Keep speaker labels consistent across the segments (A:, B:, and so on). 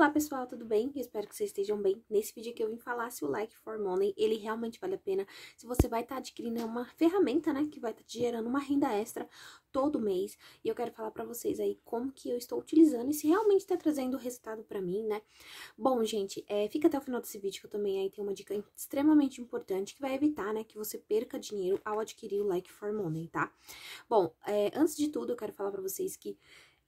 A: Olá pessoal, tudo bem? Eu espero que vocês estejam bem. Nesse vídeo aqui eu vim falar se o Like for Money, ele realmente vale a pena, se você vai estar tá adquirindo uma ferramenta, né, que vai estar tá gerando uma renda extra todo mês. E eu quero falar para vocês aí como que eu estou utilizando e se realmente está trazendo resultado para mim, né? Bom, gente, é, fica até o final desse vídeo que eu também aí tenho uma dica extremamente importante que vai evitar, né, que você perca dinheiro ao adquirir o Like for Money, tá? Bom, é, antes de tudo eu quero falar para vocês que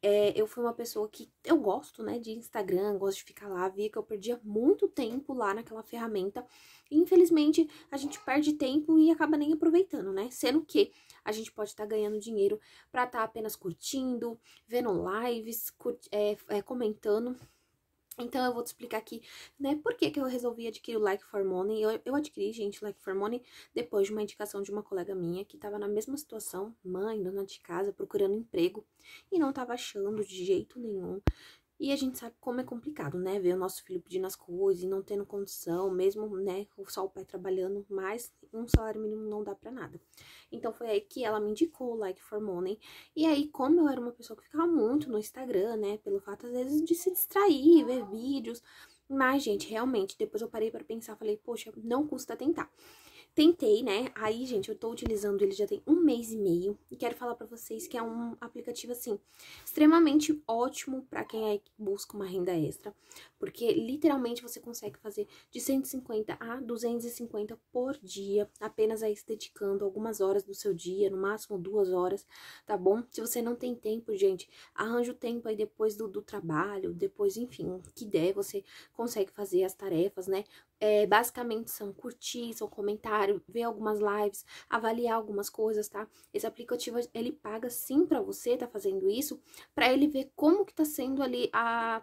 A: é, eu fui uma pessoa que eu gosto, né, de Instagram, gosto de ficar lá, via que eu perdia muito tempo lá naquela ferramenta. E, infelizmente, a gente perde tempo e acaba nem aproveitando, né? Sendo que a gente pode estar tá ganhando dinheiro para estar tá apenas curtindo, vendo lives, cur é, é, comentando então, eu vou te explicar aqui, né, por que, que eu resolvi adquirir o Like for Money. Eu, eu adquiri, gente, Like for Money depois de uma indicação de uma colega minha que estava na mesma situação, mãe, dona de casa, procurando emprego, e não estava achando de jeito nenhum. E a gente sabe como é complicado, né? Ver o nosso filho pedindo as coisas e não tendo condição, mesmo, né? Só o pai trabalhando, mas um salário mínimo não dá para nada. Então foi aí que ela me indicou o Like for Money. E aí, como eu era uma pessoa que ficava muito no Instagram, né? Pelo fato, às vezes, de se distrair, ver vídeos. Mas, gente, realmente, depois eu parei para pensar, falei, poxa, não custa tentar. Tentei, né? Aí, gente, eu tô utilizando ele já tem um mês e meio. E quero falar pra vocês que é um aplicativo, assim, extremamente ótimo pra quem é que busca uma renda extra. Porque, literalmente, você consegue fazer de 150 a 250 por dia. Apenas aí se dedicando algumas horas do seu dia, no máximo duas horas, tá bom? Se você não tem tempo, gente, arranja o tempo aí depois do, do trabalho, depois, enfim, que der, você consegue fazer as tarefas, né? É, basicamente são curtir, são comentário, ver algumas lives, avaliar algumas coisas, tá? Esse aplicativo ele paga sim para você tá fazendo isso, para ele ver como que tá sendo ali a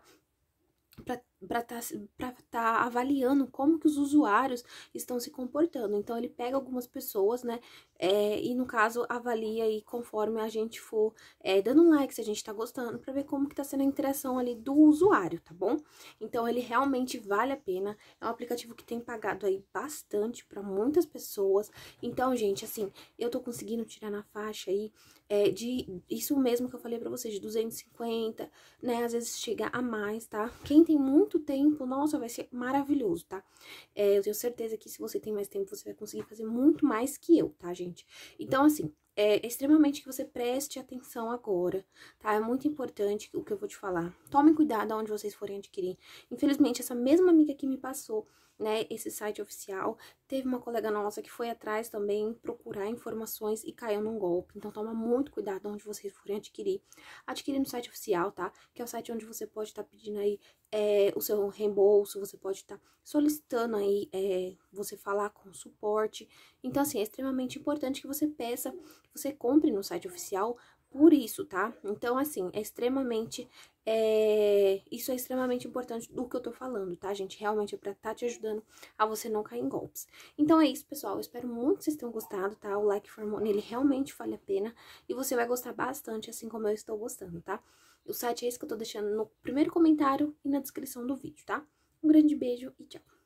A: para estar tá, tá avaliando como que os usuários estão se comportando. Então, ele pega algumas pessoas, né? É, e, no caso, avalia aí conforme a gente for é, dando um like, se a gente está gostando, para ver como que tá sendo a interação ali do usuário, tá bom? Então, ele realmente vale a pena. É um aplicativo que tem pagado aí bastante para muitas pessoas. Então, gente, assim, eu tô conseguindo tirar na faixa aí é, de isso mesmo que eu falei para vocês, de 250, né? Às vezes chega a mais, tá? Quem tem muito muito tempo, nossa, vai ser maravilhoso, tá? É, eu tenho certeza que se você tem mais tempo, você vai conseguir fazer muito mais que eu, tá, gente? Então, assim, é extremamente que você preste atenção agora, tá? É muito importante o que eu vou te falar. Tomem cuidado aonde vocês forem adquirir. Infelizmente, essa mesma amiga que me passou, né, esse site oficial, Teve uma colega nossa que foi atrás também procurar informações e caiu num golpe. Então toma muito cuidado onde vocês forem adquirir. Adquirir no site oficial, tá? Que é o site onde você pode estar tá pedindo aí é, o seu reembolso, você pode estar tá solicitando aí é, você falar com suporte. Então, assim, é extremamente importante que você peça, que você compre no site oficial, por isso, tá? Então, assim, é extremamente. É... Isso é extremamente importante do que eu tô falando, tá, gente? Realmente é pra tá te ajudando a você não cair em golpes. Então é isso, pessoal. Eu espero muito que vocês tenham gostado, tá? O like formou nele realmente vale a pena. E você vai gostar bastante, assim como eu estou gostando, tá? O site é esse que eu tô deixando no primeiro comentário e na descrição do vídeo, tá? Um grande beijo e tchau!